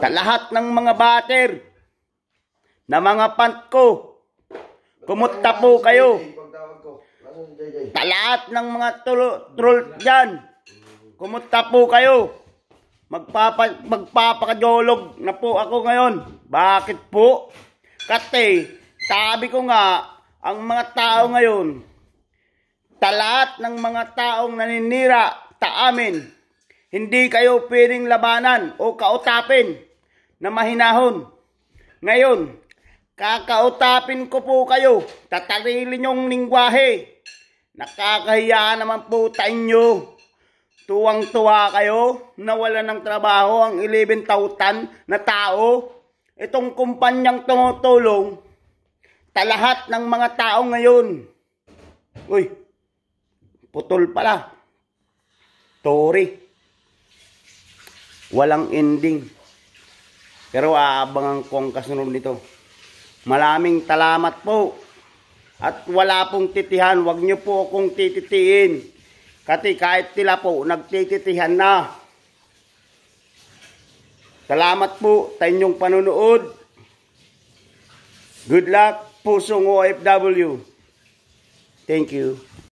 Sa lahat ng mga batter na mga pant ko, kumutta po kayo. Sa lahat ng mga troll dyan, kumutta po kayo. Magpapa, magpapakadolog na po ako ngayon. Bakit po? Kasi, sabi ko nga, ang mga tao ngayon, talat ng mga taong naninira sa amin, hindi kayo piring labanan o kautapin na mahinahon. Ngayon, kakautapin ko po kayo. Tatarili niyong lingwahe. Nakakahiya naman po tayo nyo. Tuwang-tuwa kayo na wala ng trabaho ang 11 tautan na tao. Itong kumpanyang tumutulong talahat ng mga tao ngayon. Uy, putol pala. Tori. Walang ending. Pero aabangan ko ang kasunod nito. malaming talamat po. At wala pong titihan. wag nyo po akong tititiin. kasi kahit tila po, nagtititihan na. Salamat po sa inyong panunood. Good luck, pusong OFW. Thank you.